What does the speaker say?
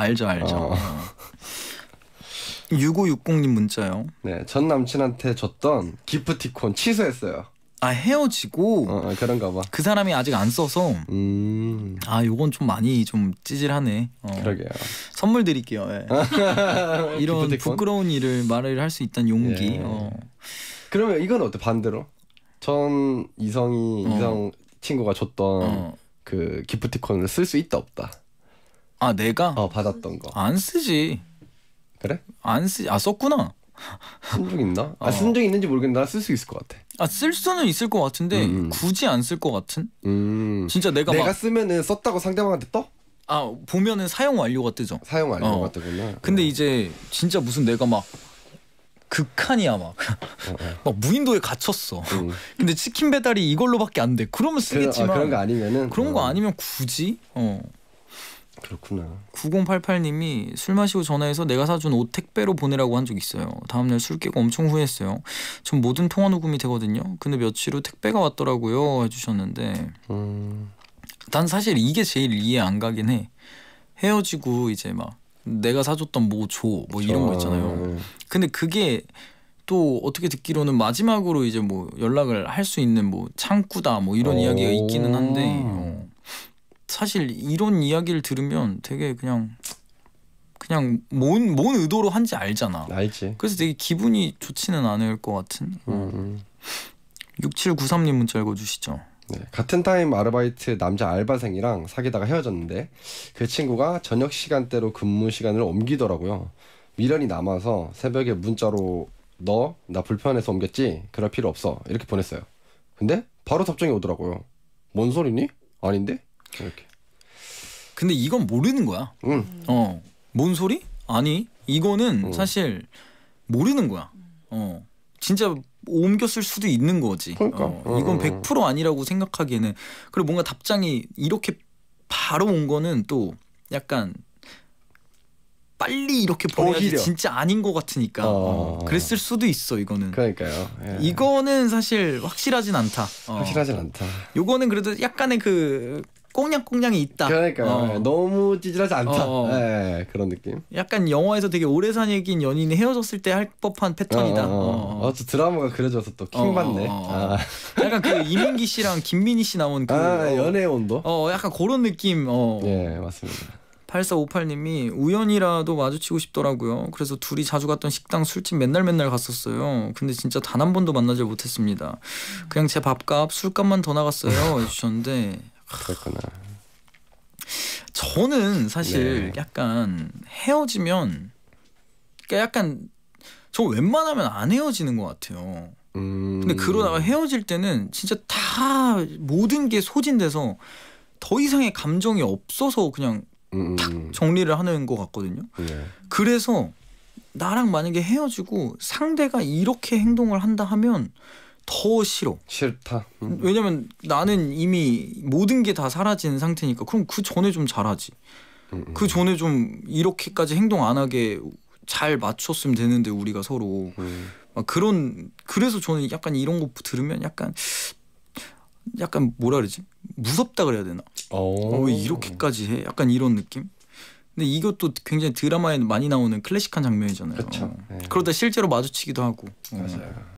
알죠 알죠. 어. 6560님 문자요. 네, 전 남친한테 줬던 기프티콘 취소했어요. 아 헤어지고 어, 어, 그런가 봐. 그 사람이 아직 안 써서 음. 아 요건 좀 많이 좀 찌질하네. 어. 그러게요. 선물 드릴게요. 예. 이런 기프티콘? 부끄러운 일을 말을 할 수 있다는 용기. 예. 어. 그러면 이건 어때 반대로? 전 이성이 어. 이성 친구가 줬던 어. 그 기프티콘을 쓸 수 있다 없다. 아 내가 어 받았던 거. 안 쓰지. 그래? 안 쓰. 아 썼구나. 쓴 적 있나? 아, 어. 쓴적 있는지 모르겠는데 쓸수 있을 것 같아. 아, 쓸 수는 있을 것 같은데 음, 음. 굳이 안쓸것 같은? 음. 진짜 내가 내가 막... 쓰면은 썼다고 상대방한테 떠? 아, 보면은 사용 완료가 뜨죠. 사용 완료가 어. 뜨구나. 근데 어. 이제 진짜 무슨 내가 막 극한이야 막. 어, 어. 막 무인도에 갇혔어. 음. 근데 치킨 배달이 이걸로밖에 안 돼. 그러면 그, 어, 쓰겠지만 그, 아, 그런 거 아니면은 그런 거 음. 아니면 굳이 어. 그렇구나. 9088님이 술 마시고 전화해서 내가 사준 옷 택배로 보내라고 한 적 있어요. 다음날 술 깨고 엄청 후회했어요. 전 모든 통화 녹음이 되거든요. 근데 며칠 후 택배가 왔더라고요. 해주셨는데 음... 난 사실 이게 제일 이해 안 가긴 해. 헤어지고 이제 막 내가 사줬던 뭐 줘뭐 이런 거 있잖아요. 아, 네. 근데 그게 또 어떻게 듣기로는 마지막으로 이제 뭐 연락을 할 수 있는 뭐 창구다 뭐 이런 이야기가 있기는 한데 어. 사실 이런 이야기를 들으면 되게 그냥 그냥 뭔, 뭔 의도로 한지 알잖아. 알지. 그래서 되게 기분이 좋지는 않을 것 같은. 음. 6793님 음. 문자 읽어주시죠. 네, 같은 타임 아르바이트 남자 알바생이랑 사귀다가 헤어졌는데 그 친구가 저녁 시간대로 근무 시간을 옮기더라고요. 미련이 남아서 새벽에 문자로 너 나 불편해서 옮겼지 그럴 필요 없어 이렇게 보냈어요. 근데 바로 답장이 오더라고요. 뭔 소리니? 아닌데? 이렇게. 근데 이건 모르는 거야. 음. 어. 뭔 소리? 아니. 이거는 음. 사실 모르는 거야. 어. 진짜 옮겼을 수도 있는 거지. 그러니까. 어, 이건 100% 아니라고 생각하기에는 그리고 뭔가 답장이 이렇게 바로 온 거는 또 약간 빨리 이렇게 보내야지 오히려. 진짜 아닌 것 같으니까 어. 어. 그랬을 수도 있어 이거는 그러니까요 예. 이거는 사실 확실하진 않다 어. 확실하진 않다 요거는 그래도 약간의 그 꽁냥꽁냥이 있다. 그러니까 어. 네, 너무 찌질하지 않다. 어, 어. 네, 그런 느낌. 약간 영화에서 되게 오래 산얘기 연인이 헤어졌을 때 할 법한 패턴이다. 어, 어. 어. 어. 드라마가 그려져서 또 킹받네. 아. 약간 그 이민기 씨랑 김민희 씨 나온 그 아, 연애 온도. 어, 약간 그런 느낌. 어. 예, 맞습니다. 8458님이 우연이라도 마주치고 싶더라고요. 그래서 둘이 자주 갔던 식당 술집 맨날 맨날 갔었어요. 근데 진짜 단 한 번도 만나질 못했습니다. 그냥 제 밥값 술값만 더 나갔어요. 해주셨는데 그랬구나. 저는 사실 네. 약간 헤어지면 그러니까 약간 저 웬만하면 안 헤어지는 것 같아요. 음... 근데 그러다가 헤어질 때는 진짜 다 모든 게 소진돼서 더 이상의 감정이 없어서 그냥 음. 탁 정리를 하는 것 같거든요. 네. 그래서 나랑 만약에 헤어지고 상대가 이렇게 행동을 한다 하면 더 싫어. 싫다. 음. 왜냐면 나는 이미 모든 게 다 사라진 상태니까 그럼 그 전에 좀 잘하지. 음, 음. 그 전에 좀 이렇게까지 행동 안 하게 잘 맞췄으면 되는데 우리가 서로 음. 막 그런 그래서 저는 약간 이런 거 들으면 약간 약간 뭐라 그러지 무섭다 그래야 되나? 어, 어 이렇게까지 해? 약간 이런 느낌? 근데 이것도 굉장히 드라마에 많이 나오는 클래식한 장면이잖아요. 그렇죠. 네. 그러다 실제로 마주치기도 하고. 맞아요.